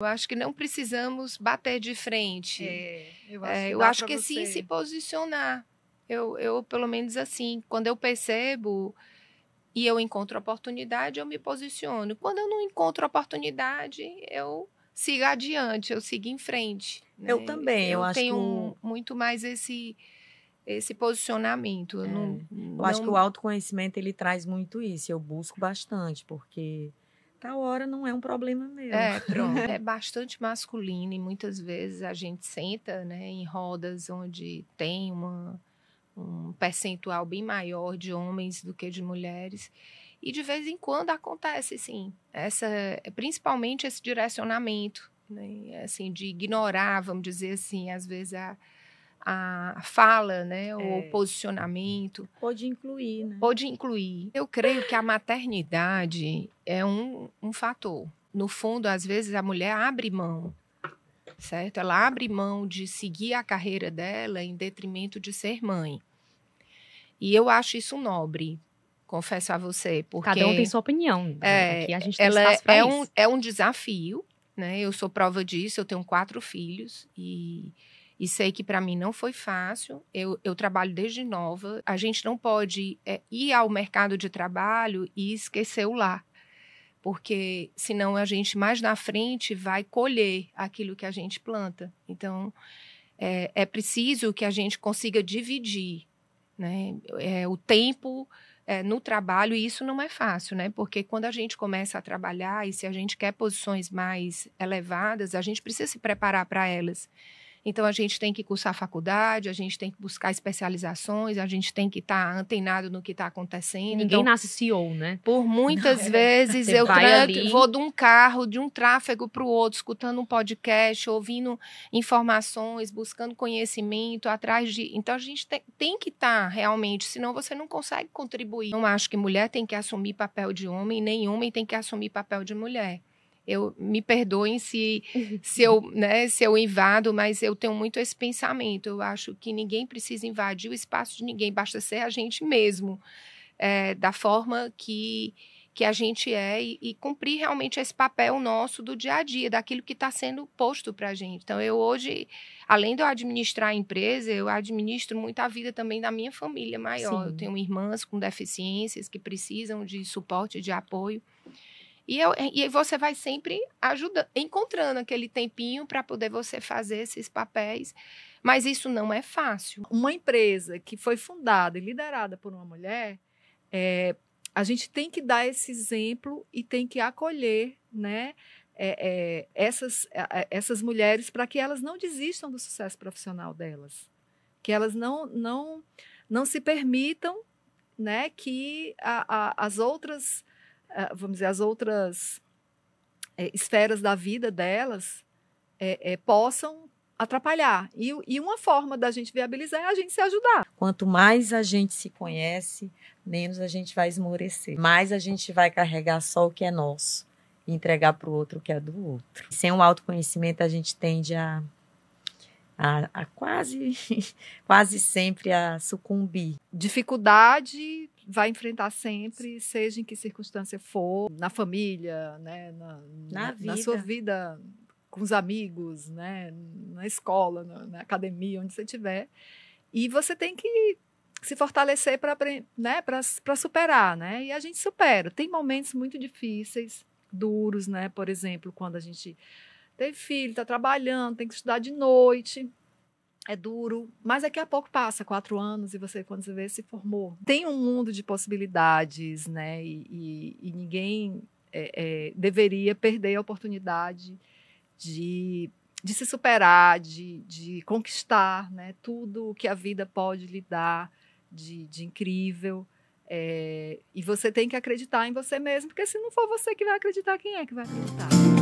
Eu acho que não precisamos bater de frente. É, eu acho, é, eu acho que é sim se posicionar. Eu, eu, pelo menos assim, quando eu percebo e eu encontro oportunidade, eu me posiciono. Quando eu não encontro oportunidade, eu sigo adiante, eu sigo em frente. Né? Eu também, eu, eu acho tenho que... muito mais esse esse posicionamento. Eu, é. não, eu não... acho que o autoconhecimento ele traz muito isso. Eu busco bastante, porque tal hora não é um problema meu. É, pronto. Né? é bastante masculino e muitas vezes a gente senta né, em rodas onde tem uma, um percentual bem maior de homens do que de mulheres. E de vez em quando acontece, sim, essa, principalmente esse direcionamento, né, assim, de ignorar, vamos dizer assim, às vezes a a fala, né, é. o posicionamento. pode incluir, né? Pode incluir. Eu creio que a maternidade é um, um fator. No fundo, às vezes, a mulher abre mão, certo? Ela abre mão de seguir a carreira dela em detrimento de ser mãe. E eu acho isso nobre, confesso a você, porque... Cada um tem sua opinião. Né? É, Aqui a gente tem é, Um, é um desafio, né? Eu sou prova disso, eu tenho quatro filhos e... E sei que para mim não foi fácil. Eu, eu trabalho desde nova. A gente não pode é, ir ao mercado de trabalho e esquecer o lar. Porque senão a gente mais na frente vai colher aquilo que a gente planta. Então é, é preciso que a gente consiga dividir né? É, o tempo é, no trabalho, e isso não é fácil, né? Porque quando a gente começa a trabalhar e se a gente quer posições mais elevadas, a gente precisa se preparar para elas. Então a gente tem que cursar faculdade, a gente tem que buscar especializações, a gente tem que estar tá antenado no que está acontecendo. Ninguém então, nasce CEO, né? Por muitas Não, vezes eu tranco, vou de um carro, de um tráfego para o outro, escutando um podcast, ouvindo informações, buscando conhecimento atrás de. Então a gente tem, tem que estar tá, realmente, senão você não consegue contribuir. Não acho que mulher tem que assumir papel de homem, nem homem tem que assumir papel de mulher eu me perdoem se, se, eu, né, se eu invado, mas eu tenho muito esse pensamento. Eu acho que ninguém precisa invadir o espaço de ninguém, basta ser a gente mesmo, é, da forma que, que a gente é e, e, cumprir realmente esse papel nosso do dia a dia, daquilo que está sendo posto para a gente. Então, eu hoje, além de eu administrar a empresa, eu administro muito a vida também da minha família maior. Sim. Eu tenho irmãs com deficiências que precisam de suporte, de apoio. E, eu, e você vai sempre ajudando, encontrando aquele tempinho para poder você fazer esses papéis. Mas isso não é fácil. Uma empresa que foi fundada e liderada por uma mulher, é, a gente tem que dar esse exemplo e tem que acolher, né? É, é, essas, é, é, essas mulheres para que elas não desistam do sucesso profissional delas, que elas não não não se permitam, né, que a, a, as outras ah, vamos dizer, as outras é, esferas da vida delas é, é, possam atrapalhar. E, e, uma forma da gente viabilizar é a gente se ajudar. Quanto mais a gente se conhece, menos a gente vai esmorecer. Mais a gente vai carregar só o que é nosso e entregar para o outro o que é do outro. Sem um autoconhecimento, a gente tende a, a, a quase, quase sempre a sucumbir. Dificuldade vai enfrentar sempre, seja em que circunstância for, na família, né, na, na, na sua vida com os amigos, né, na escola, na, na academia, onde você estiver. E você tem que se fortalecer para né, para superar, né? E a gente supera. Tem momentos muito difíceis, duros, né? Por exemplo, quando a gente tem filho, está trabalhando, tem que estudar de noite é duro, mas daqui a pouco passa quatro anos e você, quando você vê, se formou. Tem um mundo de possibilidades, né? E, e, e ninguém é, é, deveria perder a oportunidade de, de se superar, de, de conquistar né? tudo o que a vida pode lhe dar de, de incrível. É, e você tem que acreditar em você mesmo, porque se não for você que vai acreditar, quem é que vai acreditar?